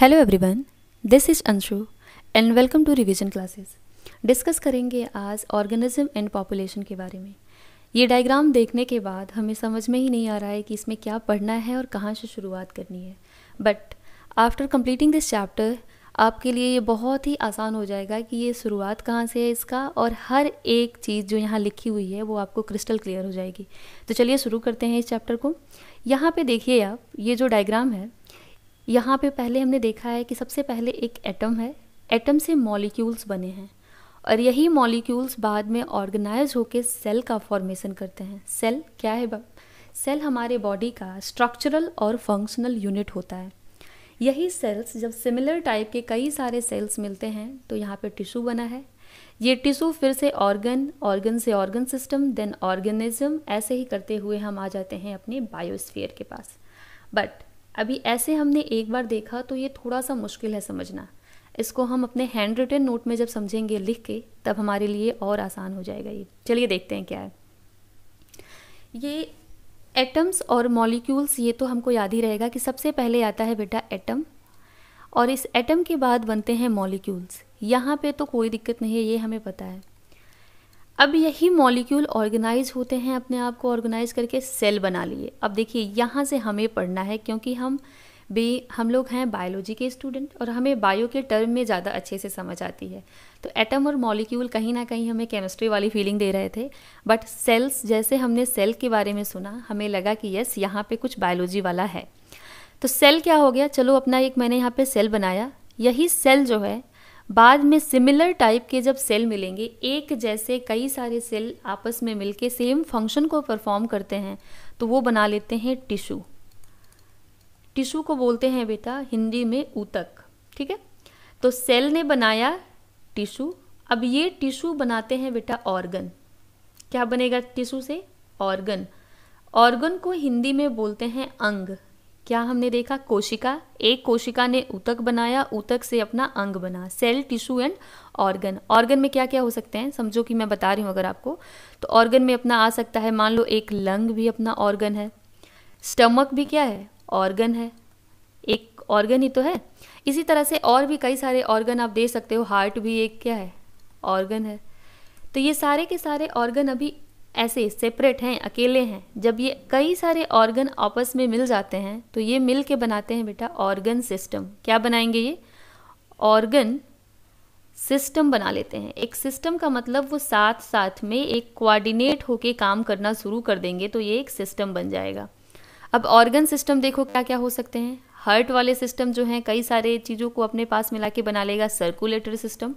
hello everyone this is Anshu and welcome to revision classes discuss करेंगे आज organism and population के बारे में ये डायग्राम देखने के बाद हमें समझ में ही नहीं आ रहा है कि इसमें क्या पढ़ना है और कहाँ से शुरुआत करनी है but after completing this chapter आपके लिए ये बहुत ही आसान हो जाएगा कि ये शुरुआत कहाँ से है इसका और हर एक चीज़ जो यहाँ लिखी हुई है वो आपको क्रिस्टल क्लियर हो जाएगी तो चलिए शुरू करते हैं इस चैप्टर को यहाँ पे देखिए आप ये जो डायग्राम है यहाँ पे पहले हमने देखा है कि सबसे पहले एक एटम है एटम से मॉलिक्यूल्स बने हैं और यही मॉलिक्यूल्स बाद में ऑर्गेनाइज होकर सेल का फॉर्मेशन करते हैं सेल क्या है सेल हमारे बॉडी का स्ट्रक्चरल और फंक्शनल यूनिट होता है यही सेल्स जब सिमिलर टाइप के कई सारे सेल्स मिलते हैं तो यहाँ पे टिश्यू बना है ये टिश्यू फिर से ऑर्गन ऑर्गन से ऑर्गन सिस्टम देन ऑर्गेनिज्म ऐसे ही करते हुए हम आ जाते हैं अपने बायोस्फीयर के पास बट अभी ऐसे हमने एक बार देखा तो ये थोड़ा सा मुश्किल है समझना इसको हम अपने हैंड रिटन नोट में जब समझेंगे लिख के तब हमारे लिए और आसान हो जाएगा ये चलिए देखते हैं क्या है ये एटम्स और मॉलिक्यूल्स ये तो हमको याद ही रहेगा कि सबसे पहले आता है बेटा एटम और इस एटम के बाद बनते हैं मॉलिक्यूल्स यहाँ पे तो कोई दिक्कत नहीं है ये हमें पता है अब यही मॉलिक्यूल ऑर्गेनाइज होते हैं अपने आप को ऑर्गेनाइज करके सेल बना लिए अब देखिए यहाँ से हमें पढ़ना है क्योंकि हम भी हम लोग हैं बायोलॉजी के स्टूडेंट और हमें बायो के टर्म में ज़्यादा अच्छे से समझ आती है तो एटम और मॉलिक्यूल कहीं ना कहीं हमें केमिस्ट्री वाली फीलिंग दे रहे थे बट सेल्स जैसे हमने सेल के बारे में सुना हमें लगा कि यस यहाँ पे कुछ बायोलॉजी वाला है तो सेल क्या हो गया चलो अपना एक मैंने यहाँ पे सेल बनाया यही सेल जो है बाद में सिमिलर टाइप के जब सेल मिलेंगे एक जैसे कई सारे सेल आपस में मिलके सेम फंक्शन को परफॉर्म करते हैं तो वो बना लेते हैं टिशू टिशू को बोलते हैं बेटा हिंदी में ऊतक ठीक है तो सेल ने बनाया टिशू अब ये टिशू बनाते हैं बेटा ऑर्गन क्या बनेगा टिशू से ऑर्गन ऑर्गन को हिंदी में बोलते हैं अंग क्या हमने देखा कोशिका एक कोशिका ने ऊतक बनाया ऊतक से अपना अंग बना cell tissue and organ organ में क्या क्या हो सकते हैं समझो कि मैं बता रही हूँ अगर आपको तो ऑर्गन में अपना आ सकता है मान लो एक लंग भी अपना ऑर्गन है स्टमक भी क्या है ऑर्गन है एक ऑर्गन ही तो है इसी तरह से और भी कई सारे ऑर्गन आप दे सकते हो हार्ट भी एक क्या है ऑर्गन है तो ये सारे के सारे ऑर्गन अभी ऐसे सेपरेट हैं अकेले हैं जब ये कई सारे ऑर्गन आपस में मिल जाते हैं तो ये मिल के बनाते हैं बेटा ऑर्गन सिस्टम क्या बनाएंगे ये ऑर्गन सिस्टम बना लेते हैं एक सिस्टम का मतलब वो साथ साथ में एक कोऑर्डिनेट होके काम करना शुरू कर देंगे तो ये एक सिस्टम बन जाएगा अब ऑर्गन सिस्टम देखो क्या क्या हो सकते हैं हार्ट वाले सिस्टम जो हैं कई सारे चीज़ों को अपने पास मिला के बना लेगा सर्कुलेटरी सिस्टम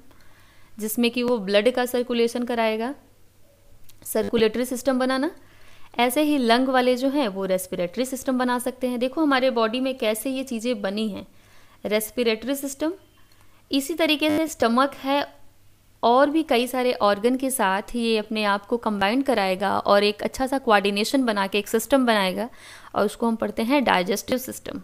जिसमें कि वो ब्लड का सर्कुलेशन कराएगा सर्कुलेटरी सिस्टम बनाना ऐसे ही लंग वाले जो हैं वो रेस्पिरेटरी सिस्टम बना सकते हैं देखो हमारे बॉडी में कैसे ये चीज़ें बनी हैं रेस्पिरेटरी सिस्टम इसी तरीके से स्टमक है और भी कई सारे ऑर्गन के साथ ये अपने आप को कंबाइन कराएगा और एक अच्छा सा कोऑर्डिनेशन बना के एक सिस्टम बनाएगा और उसको हम पढ़ते हैं डाइजेस्टिव सिस्टम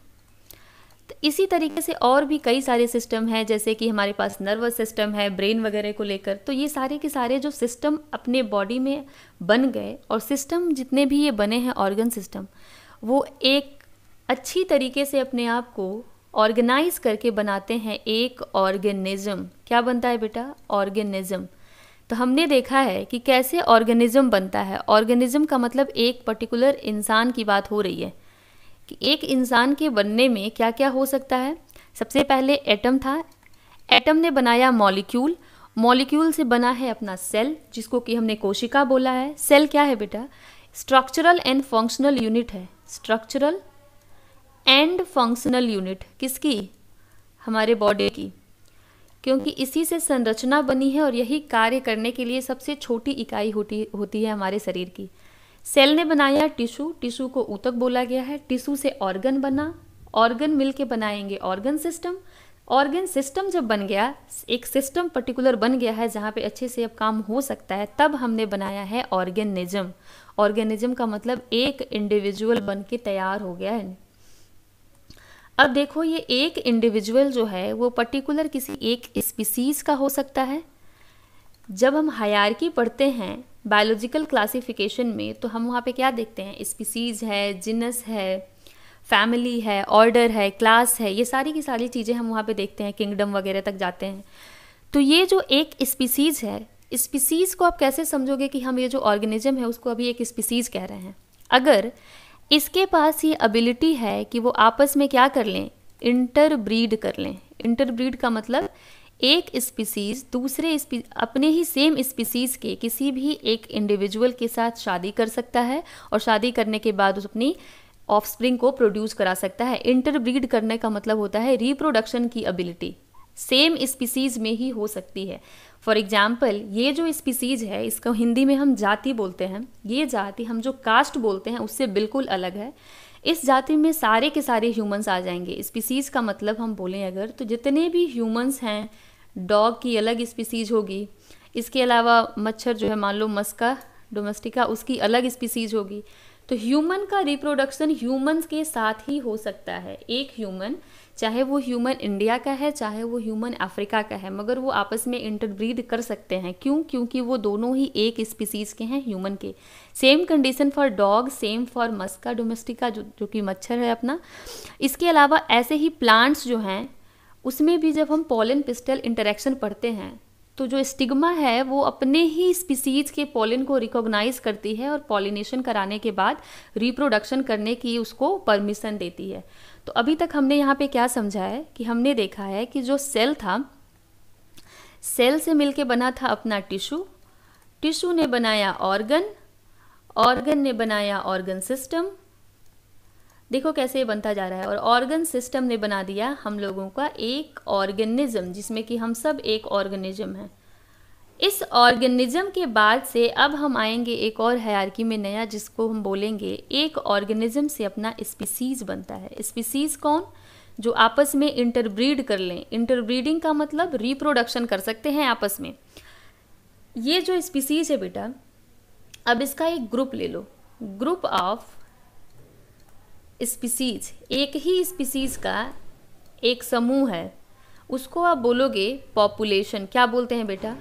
तो इसी तरीके से और भी कई सारे सिस्टम हैं जैसे कि हमारे पास नर्वस सिस्टम है ब्रेन वगैरह को लेकर तो ये सारे के सारे जो सिस्टम अपने बॉडी में बन गए और सिस्टम जितने भी ये बने हैं ऑर्गन सिस्टम वो एक अच्छी तरीके से अपने आप को ऑर्गेनाइज करके बनाते हैं एक ऑर्गेनिज्म क्या बनता है बेटा ऑर्गेनिज्म तो हमने देखा है कि कैसे ऑर्गेनिज्म बनता है ऑर्गेनिज्म का मतलब एक पर्टिकुलर इंसान की बात हो रही है कि एक इंसान के बनने में क्या क्या हो सकता है सबसे पहले एटम था एटम ने बनाया मॉलिक्यूल मॉलिक्यूल से बना है अपना सेल जिसको कि हमने कोशिका बोला है सेल क्या है बेटा स्ट्रक्चरल एंड फंक्शनल यूनिट है स्ट्रक्चरल एंड फंक्शनल यूनिट किसकी हमारे बॉडी की क्योंकि इसी से संरचना बनी है और यही कार्य करने के लिए सबसे छोटी इकाई होती होती है हमारे शरीर की सेल ने बनाया टिशू टिशू को ऊतक बोला गया है टिशू से ऑर्गन बना ऑर्गन मिलके बनाएंगे ऑर्गन सिस्टम ऑर्गन सिस्टम जब बन गया एक सिस्टम पर्टिकुलर बन गया है जहाँ पे अच्छे से अब काम हो सकता है तब हमने बनाया है ऑर्गेनिज्म ऑर्गेनिज्म का मतलब एक इंडिविजुअल बन के तैयार हो गया है अब देखो ये एक इंडिविजुअल जो है वो पर्टिकुलर किसी एक स्पीसीज का हो सकता है जब हम हायारकी पढ़ते हैं बायोलॉजिकल क्लासिफिकेशन में तो हम वहाँ पे क्या देखते हैं स्पीसीज है जिनस है फैमिली है ऑर्डर है क्लास है ये सारी की सारी चीज़ें हम वहाँ पे देखते हैं किंगडम वगैरह तक जाते हैं तो ये जो एक स्पीसीज है स्पीसीज को आप कैसे समझोगे कि हम ये जो ऑर्गेनिज्म है उसको अभी एक स्पीसीज कह रहे हैं अगर इसके पास ये एबिलिटी है कि वो आपस में क्या कर लें इंटरब्रीड कर लें इंटरब्रीड का मतलब एक स्पीसीज दूसरे अपने ही सेम स्पीसीज के किसी भी एक इंडिविजुअल के साथ शादी कर सकता है और शादी करने के बाद उस अपनी ऑफस्प्रिंग को प्रोड्यूस करा सकता है इंटरब्रीड करने का मतलब होता है रिप्रोडक्शन की एबिलिटी सेम स्पीसीज में ही हो सकती है फॉर एग्जाम्पल ये जो स्पीसीज है इसको हिंदी में हम जाति बोलते हैं ये जाति हम जो कास्ट बोलते हैं उससे बिल्कुल अलग है इस जाति में सारे के सारे ह्यूमंस आ जाएंगे स्पीसीज़ का मतलब हम बोलें अगर तो जितने भी ह्यूमंस हैं डॉग की अलग स्पीसीज होगी इसके अलावा मच्छर जो है मान लो मस्का डोमेस्टिका उसकी अलग स्पीसीज होगी तो ह्यूमन का रिप्रोडक्शन ह्यूमंस के साथ ही हो सकता है एक ह्यूमन चाहे वो ह्यूमन इंडिया का है चाहे वो ह्यूमन अफ्रीका का है मगर वो आपस में इंटरब्रीड कर सकते हैं क्यों क्योंकि वो दोनों ही एक स्पीसीज़ के हैं ह्यूमन के same condition for dog same for Musca domestica जो जो कि मच्छर है अपना इसके अलावा ऐसे ही प्लांट्स जो हैं उसमें भी जब हम पोलन पिस्टल इंटरेक्शन पढ़ते हैं तो जो स्टिग्मा है वो अपने ही स्पीसीज के पोलिन को रिकॉग्नाइज करती है और पॉलिनेशन कराने के बाद रिप्रोडक्शन करने की उसको परमिशन देती है तो अभी तक हमने यहाँ पे क्या समझा है कि हमने देखा है कि जो सेल था सेल से मिलके बना था अपना टिश्यू टिश्यू ने बनाया ऑर्गन ऑर्गन ने बनाया ऑर्गन सिस्टम देखो कैसे ये बनता जा रहा है और ऑर्गन सिस्टम ने बना दिया हम लोगों का एक ऑर्गेनिज्म जिसमें कि हम सब एक ऑर्गेनिज्म हैं इस ऑर्गेनिज्म के बाद से अब हम आएंगे एक और हयारकी में नया जिसको हम बोलेंगे एक ऑर्गेनिज्म से अपना स्पीसीज बनता है स्पीसीज कौन जो आपस में इंटरब्रीड कर लें इंटरब्रीडिंग का मतलब रिप्रोडक्शन कर सकते हैं आपस में ये जो स्पीसीज है बेटा अब इसका एक ग्रुप ले लो ग्रुप ऑफ स्पीसीज एक ही स्पीसीज का एक समूह है उसको आप बोलोगे पॉपुलेशन क्या बोलते हैं बेटा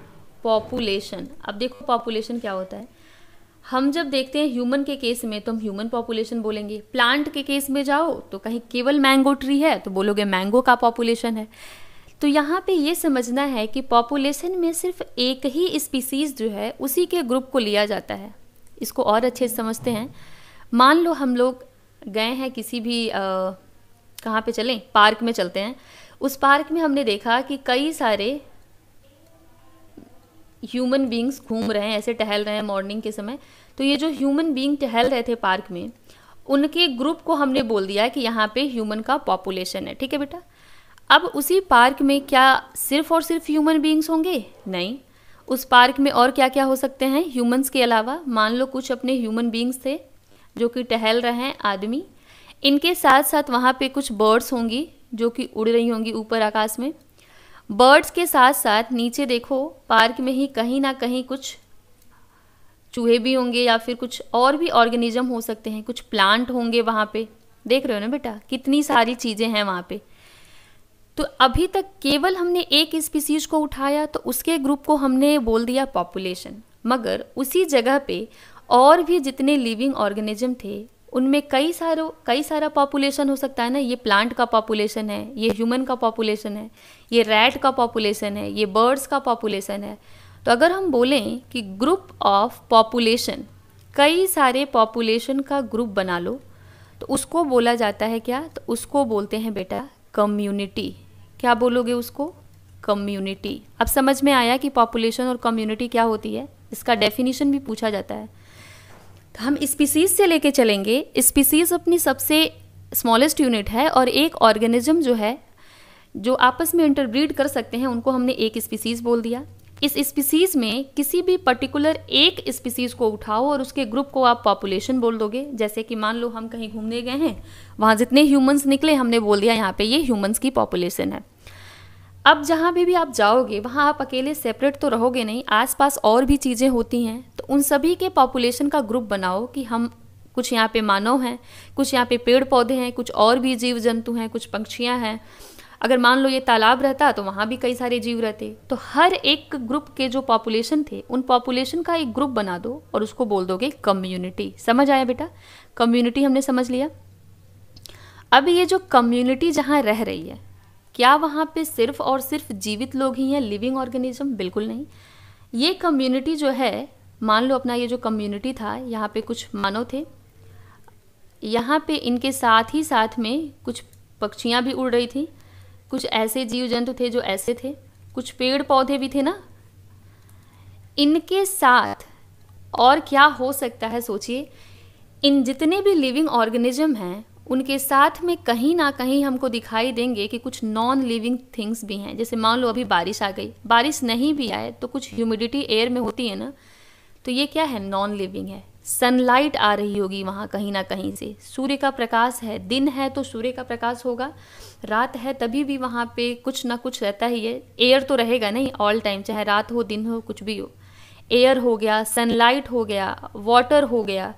पॉपुलेशन अब देखो पॉपुलेशन क्या होता है हम जब देखते हैं ह्यूमन के केस में तो हम ह्यूमन पॉपुलेशन बोलेंगे प्लांट के केस में जाओ तो कहीं केवल मैंगो ट्री है तो बोलोगे मैंगो का पॉपुलेशन है तो यहाँ पे ये समझना है कि पॉपुलेशन में सिर्फ एक ही स्पीसीज़ जो है उसी के ग्रुप को लिया जाता है इसको और अच्छे से समझते हैं मान लो हम लोग गए हैं किसी भी कहाँ पे चलें पार्क में चलते हैं उस पार्क में हमने देखा कि कई सारे ह्यूमन बींग्स घूम रहे हैं ऐसे टहल रहे हैं मॉर्निंग के समय तो ये जो ह्यूमन बींग टहल रहे थे पार्क में उनके ग्रुप को हमने बोल दिया कि यहाँ पे ह्यूमन का पॉपुलेशन है ठीक है बेटा अब उसी पार्क में क्या सिर्फ और सिर्फ ह्यूमन बींग्स होंगे नहीं उस पार्क में और क्या क्या हो सकते हैं ह्यूमंस के अलावा मान लो कुछ अपने ह्यूमन बींग्स थे जो कि टहल रहे हैं आदमी इनके साथ साथ वहाँ पे कुछ बर्ड्स होंगी जो कि उड़ रही होंगी ऊपर आकाश में बर्ड्स के साथ साथ नीचे देखो पार्क में ही कहीं ना कहीं कुछ चूहे भी होंगे या फिर कुछ और भी ऑर्गेनिज्म हो सकते हैं कुछ प्लांट होंगे वहाँ पे देख रहे हो ना बेटा कितनी सारी चीज़ें हैं वहाँ पे तो अभी तक केवल हमने एक स्पीसीज को उठाया तो उसके ग्रुप को हमने बोल दिया पॉपुलेशन मगर उसी जगह पे और भी जितने लिविंग ऑर्गेनिज्म थे उनमें कई सारो कई सारा पॉपुलेशन हो सकता है ना ये प्लांट का पॉपुलेशन है ये ह्यूमन का पॉपुलेशन है ये रैट का पॉपुलेशन है ये बर्ड्स का पॉपुलेशन है तो अगर हम बोलें कि ग्रुप ऑफ पॉपुलेशन कई सारे पॉपुलेशन का ग्रुप बना लो तो उसको बोला जाता है क्या तो उसको बोलते हैं बेटा कम्युनिटी क्या बोलोगे उसको कम्युनिटी अब समझ में आया कि पॉपुलेशन और कम्युनिटी क्या होती है इसका डेफिनेशन भी पूछा जाता है तो हम स्पीसीज से लेके चलेंगे स्पीसीज अपनी सबसे स्मॉलेस्ट यूनिट है और एक ऑर्गेनिज्म जो है जो आपस में इंटरब्रीड कर सकते हैं उनको हमने एक स्पीसीज बोल दिया इस स्पीसीज़ में किसी भी पर्टिकुलर एक स्पीसीज़ को उठाओ और उसके ग्रुप को आप पॉपुलेशन बोल दोगे जैसे कि मान लो हम कहीं घूमने गए हैं वहाँ जितने ह्यूमंस निकले हमने बोल दिया यहाँ पे ये ह्यूमंस की पॉपुलेशन है अब जहाँ भी भी आप जाओगे वहाँ आप अकेले सेपरेट तो रहोगे नहीं आसपास और भी चीज़ें होती हैं तो उन सभी के पॉपुलेशन का ग्रुप बनाओ कि हम कुछ यहाँ पे मानव हैं कुछ यहाँ पे पेड़ पौधे हैं कुछ और भी जीव जंतु हैं कुछ पंक्षियाँ हैं अगर मान लो ये तालाब रहता तो वहाँ भी कई सारे जीव रहते तो हर एक ग्रुप के जो पॉपुलेशन थे उन पॉपुलेशन का एक ग्रुप बना दो और उसको बोल दोगे कम्युनिटी समझ आया बेटा कम्युनिटी हमने समझ लिया अब ये जो कम्युनिटी जहाँ रह रही है क्या वहाँ पे सिर्फ और सिर्फ जीवित लोग ही हैं लिविंग ऑर्गेनिज्म बिल्कुल नहीं ये कम्युनिटी जो है मान लो अपना ये जो कम्युनिटी था यहाँ पे कुछ मानव थे यहाँ पे इनके साथ ही साथ में कुछ पक्षियाँ भी उड़ रही थी कुछ ऐसे जीव जंतु थे जो ऐसे थे कुछ पेड़ पौधे भी थे ना इनके साथ और क्या हो सकता है सोचिए इन जितने भी लिविंग ऑर्गेनिज्म हैं उनके साथ में कहीं ना कहीं हमको दिखाई देंगे कि कुछ नॉन लिविंग थिंग्स भी हैं जैसे मान लो अभी बारिश आ गई बारिश नहीं भी आए तो कुछ ह्यूमिडिटी एयर में होती है ना तो ये क्या है नॉन लिविंग है सनलाइट आ रही होगी वहाँ कहीं ना कहीं से सूर्य का प्रकाश है दिन है तो सूर्य का प्रकाश होगा रात है तभी भी वहाँ पे कुछ ना कुछ रहता ही है एयर तो रहेगा नहीं ऑल टाइम चाहे रात हो दिन हो कुछ भी हो एयर हो गया सनलाइट हो गया वाटर हो गया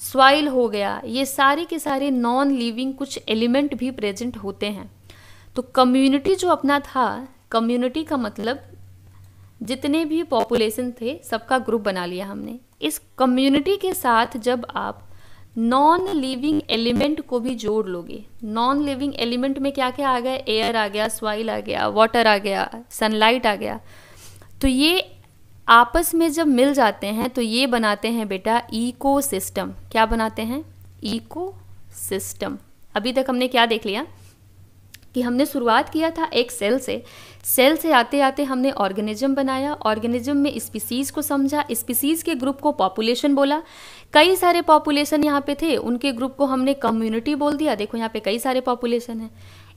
सॉइल हो गया ये सारे के सारे नॉन लिविंग कुछ एलिमेंट भी प्रेजेंट होते हैं तो कम्युनिटी जो अपना था कम्युनिटी का मतलब जितने भी पॉपुलेशन थे सबका ग्रुप बना लिया हमने इस कम्युनिटी के साथ जब आप नॉन लिविंग एलिमेंट को भी जोड़ लोगे नॉन लिविंग एलिमेंट में क्या क्या आ गया एयर आ गया सॉइल आ गया वाटर आ गया सनलाइट आ गया तो ये आपस में जब मिल जाते हैं तो ये बनाते हैं बेटा इको सिस्टम क्या बनाते हैं सिस्टम अभी तक हमने क्या देख लिया कि हमने शुरुआत किया था एक सेल से सेल से आते आते हमने ऑर्गेनिज्म बनाया ऑर्गेनिज्म में स्पीसीज़ को समझा स्पीसीज़ के ग्रुप को पॉपुलेशन बोला कई सारे पॉपुलेशन यहाँ पे थे उनके ग्रुप को हमने कम्युनिटी बोल दिया देखो यहाँ पे कई सारे पॉपुलेशन हैं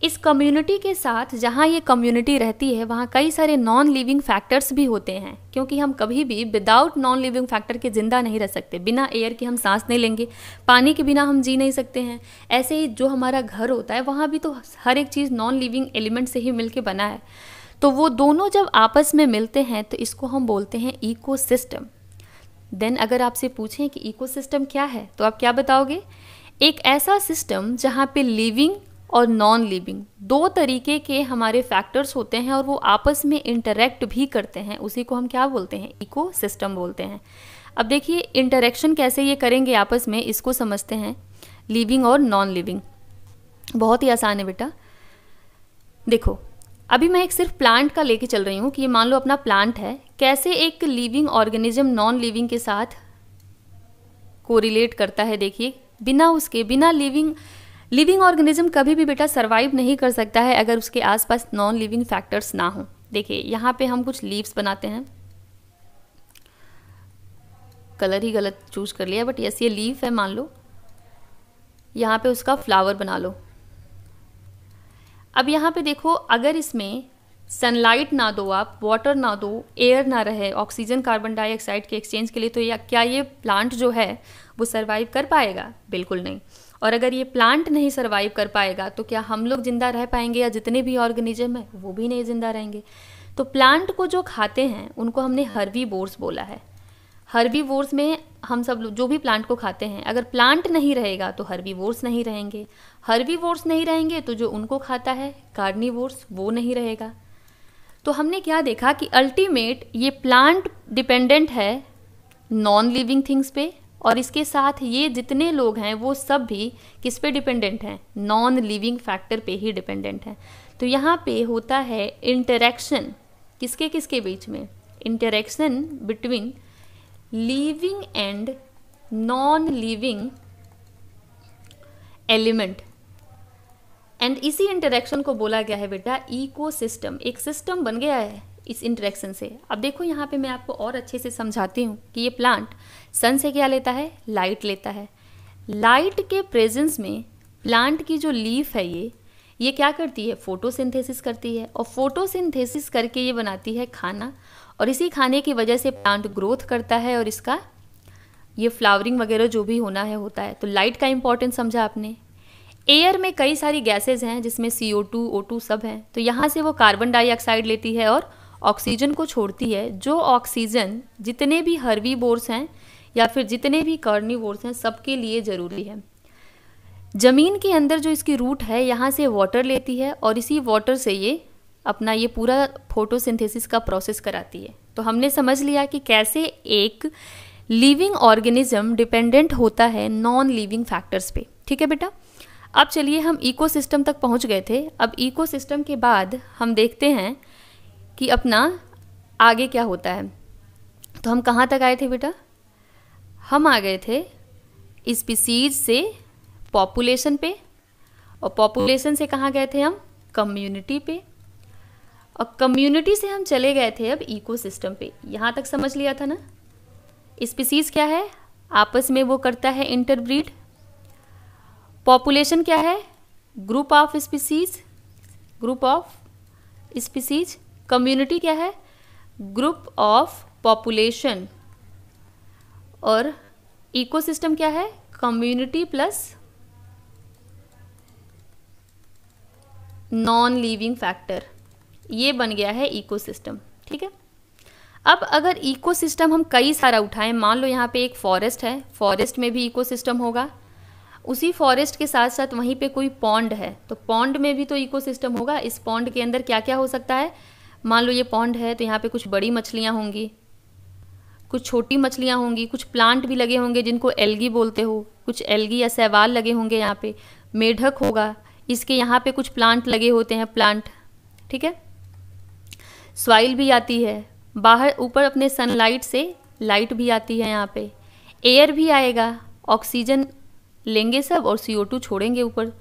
इस कम्युनिटी के साथ जहाँ ये कम्युनिटी रहती है वहाँ कई सारे नॉन लिविंग फैक्टर्स भी होते हैं क्योंकि हम कभी भी विदाउट नॉन लिविंग फैक्टर के ज़िंदा नहीं रह सकते बिना एयर के हम सांस नहीं लेंगे पानी के बिना हम जी नहीं सकते हैं ऐसे ही जो हमारा घर होता है वहाँ भी तो हर एक चीज़ नॉन लिविंग एलिमेंट से ही मिल के बना है तो वो दोनों जब आपस में मिलते हैं तो इसको हम बोलते हैं इको देन अगर आपसे पूछें कि इको क्या है तो आप क्या बताओगे एक ऐसा सिस्टम जहाँ पे लिविंग और नॉन लिविंग दो तरीके के हमारे फैक्टर्स होते हैं और वो आपस में इंटरेक्ट भी करते हैं उसी को हम क्या बोलते हैं इको सिस्टम बोलते हैं अब देखिए इंटरेक्शन कैसे ये करेंगे आपस में इसको समझते हैं लिविंग और नॉन लिविंग बहुत ही आसान है बेटा देखो अभी मैं एक सिर्फ प्लांट का लेके चल रही हूँ कि ये मान लो अपना प्लांट है कैसे एक लिविंग ऑर्गेनिज्म नॉन लिविंग के साथ कोरिलेट करता है देखिए बिना उसके बिना लिविंग लिविंग ऑर्गेनिज्म कभी भी बेटा सर्वाइव नहीं कर सकता है अगर उसके आसपास नॉन लिविंग फैक्टर्स ना हो देखिए यहाँ पे हम कुछ लीव्स बनाते हैं कलर ही गलत चूज कर लिया बट यस ये लीव है मान लो यहाँ पे उसका फ्लावर बना लो अब यहाँ पे देखो अगर इसमें सनलाइट ना दो आप वाटर ना दो एयर ना रहे ऑक्सीजन कार्बन डाइऑक्साइड के एक्सचेंज के लिए तो या क्या ये प्लांट जो है वो सर्वाइव कर पाएगा बिल्कुल नहीं और अगर ये प्लांट नहीं सर्वाइव कर पाएगा तो क्या हम लोग ज़िंदा रह पाएंगे या जितने भी ऑर्गेनिज्म है वो भी नहीं ज़िंदा रहेंगे तो प्लांट को जो खाते हैं उनको हमने हर्वी बोर्स बोला है हर्वी वोर्स में हम सब लोग जो भी प्लांट को खाते हैं अगर प्लांट नहीं रहेगा तो हर्वी वोर्स नहीं रहेंगे हर्वी वोर्स नहीं रहेंगे तो जो उनको खाता है कार्नी वोर्स वो नहीं रहेगा तो हमने क्या देखा कि अल्टीमेट ये प्लांट डिपेंडेंट है नॉन लिविंग थिंग्स पे और इसके साथ ये जितने लोग हैं वो सब भी किस पे डिपेंडेंट हैं नॉन लिविंग फैक्टर पे ही डिपेंडेंट हैं तो यहाँ पे होता है इंटरेक्शन किसके किसके बीच में interaction between living and non living element and इसी इंटरेक्शन को बोला गया है बेटा इकोसिस्टम एक सिस्टम बन गया है इस इंटरेक्शन से अब देखो यहाँ पे मैं आपको और अच्छे से समझाती हूँ कि ये प्लांट सन से क्या लेता है लाइट लेता है लाइट के प्रेजेंस में प्लांट की जो लीफ है ये ये क्या करती है फोटोसिंथेसिस करती है और फोटोसिंथेसिस करके ये बनाती है खाना और इसी खाने की वजह से प्लांट ग्रोथ करता है और इसका ये फ्लावरिंग वगैरह जो भी होना है होता है तो लाइट का इंपॉर्टेंस समझा आपने एयर में कई सारी गैसेज हैं जिसमें सी ओ टू ओ टू सब हैं तो यहाँ से वो कार्बन डाइऑक्साइड लेती है और ऑक्सीजन को छोड़ती है जो ऑक्सीजन जितने भी हर्वी बोर्स हैं या फिर जितने भी बोर्स हैं सबके लिए ज़रूरी है ज़मीन के अंदर जो इसकी रूट है यहाँ से वाटर लेती है और इसी वाटर से ये अपना ये पूरा फोटोसिंथेसिस का प्रोसेस कराती है तो हमने समझ लिया कि कैसे एक लिविंग ऑर्गेनिज्म डिपेंडेंट होता है नॉन लिविंग फैक्टर्स पे ठीक है बेटा अब चलिए हम इकोसिस्टम तक पहुंच गए थे अब इकोसिस्टम के बाद हम देखते हैं कि अपना आगे क्या होता है तो हम कहाँ तक आए थे बेटा हम आ गए थे स्पीसीज से पॉपुलेशन पे और पॉपुलेशन से कहाँ गए थे हम कम्युनिटी पे और कम्युनिटी से हम चले गए थे अब इकोसिस्टम पे यहाँ तक समझ लिया था ना स्पीसीज क्या है आपस में वो करता है इंटरब्रीड पॉपुलेशन क्या है group of species group of species community क्या है ग्रुप ऑफ पॉपुलेशन और इकोसिस्टम क्या है community plus non living factor ये बन गया है इकोसिस्टम ठीक है अब अगर इकोसिस्टम हम कई सारा उठाएं मान लो यहाँ पे एक फॉरेस्ट है फॉरेस्ट में भी इकोसिस्टम होगा उसी फॉरेस्ट के साथ साथ वहीं पे कोई पॉन्ड है तो पॉन्ड में भी तो इकोसिस्टम होगा इस पॉन्ड के अंदर क्या क्या हो सकता है मान लो ये पौंड है तो यहाँ पे कुछ बड़ी मछलियाँ होंगी कुछ छोटी मछलियाँ होंगी कुछ प्लांट भी लगे होंगे जिनको एलगी बोलते हो कुछ एलगी या सहवाल लगे होंगे यहाँ पे मेढक होगा इसके यहाँ पे कुछ प्लांट लगे होते हैं प्लांट ठीक है स्वाइल भी आती है बाहर ऊपर अपने सनलाइट से लाइट भी आती है यहाँ पे एयर भी आएगा ऑक्सीजन लेंगे सब और सी छोड़ेंगे ऊपर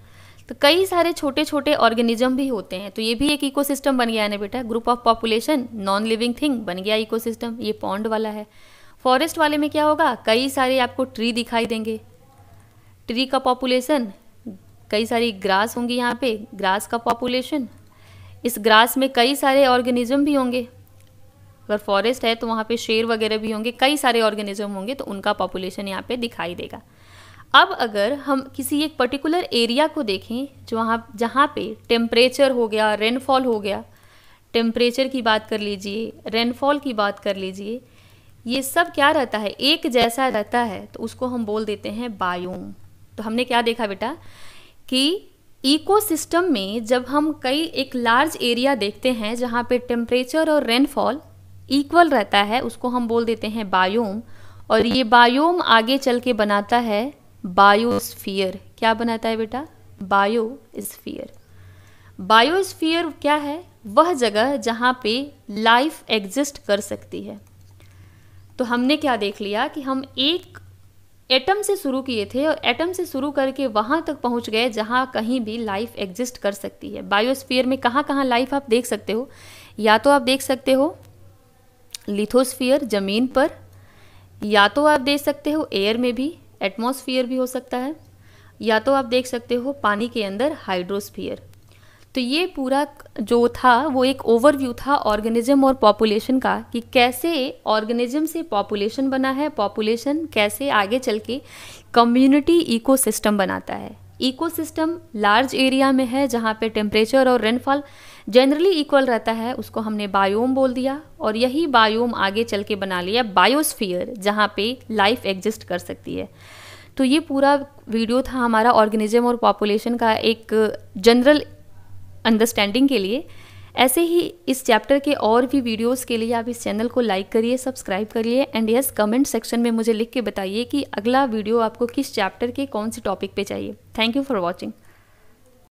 तो कई सारे छोटे छोटे ऑर्गेनिज्म भी होते हैं तो ये भी एक इकोसिस्टम बन गया है ना बेटा group of population non living thing बन गया इकोसिस्टम ये पॉन्ड वाला है फॉरेस्ट वाले में क्या होगा कई सारे आपको ट्री दिखाई देंगे ट्री का पॉपुलेशन कई सारी ग्रास होंगी यहाँ पे ग्रास का पॉपुलेशन इस ग्रास में कई सारे ऑर्गेनिज्म भी होंगे अगर फॉरेस्ट है तो वहाँ पे शेर वगैरह भी होंगे कई सारे ऑर्गेनिज्म होंगे तो उनका पॉपुलेशन यहाँ पे दिखाई देगा अब अगर हम किसी एक पर्टिकुलर एरिया को देखें जो वहाँ जहाँ पे टेम्परेचर हो गया रेनफॉल हो गया टेम्परेचर की बात कर लीजिए रेनफॉल की बात कर लीजिए ये सब क्या रहता है एक जैसा रहता है तो उसको हम बोल देते हैं बायोम तो हमने क्या देखा बेटा कि इकोसिस्टम में जब हम कई एक लार्ज एरिया देखते हैं जहाँ पे टेम्परेचर और रेनफॉल इक्वल रहता है उसको हम बोल देते हैं बायोम और ये बायोम आगे चल के बनाता है बायोस्फीयर क्या बनाता है बेटा बायोस्फीयर बायोस्फीयर क्या है वह जगह जहाँ पे लाइफ एग्जिस्ट कर सकती है तो हमने क्या देख लिया कि हम एक एटम से शुरू किए थे और एटम से शुरू करके वहाँ तक पहुँच गए जहाँ कहीं भी लाइफ एग्जिस्ट कर सकती है बायोस्फीयर में कहाँ कहाँ लाइफ आप देख सकते हो या तो आप देख सकते हो लिथोस्फीयर ज़मीन पर या तो आप देख सकते हो एयर में भी एटमोसफियर भी हो सकता है या तो आप देख सकते हो पानी के अंदर हाइड्रोस्फियर तो ये पूरा जो था वो एक ओवरव्यू था ऑर्गेनिज्म और पॉपुलेशन का कि कैसे ऑर्गेनिज्म से पॉपुलेशन बना है पॉपुलेशन कैसे आगे चल के कम्युनिटी इकोसिस्टम बनाता है इकोसिस्टम लार्ज एरिया में है जहाँ पे टेम्परेचर और रेनफॉल जनरली इक्वल रहता है उसको हमने बायोम बोल दिया और यही बायोम आगे चल के बना लिया बायोस्फीयर जहाँ पे लाइफ एग्जिस्ट कर सकती है तो ये पूरा वीडियो था हमारा ऑर्गेनिज्म और पॉपुलेशन का एक जनरल अंडरस्टैंडिंग के लिए ऐसे ही इस चैप्टर के और भी वीडियोस के लिए आप इस चैनल को लाइक करिए सब्सक्राइब करिए एंड यस कमेंट सेक्शन में मुझे लिख के बताइए कि अगला वीडियो आपको किस चैप्टर के कौन से टॉपिक पे चाहिए थैंक यू फॉर वॉचिंग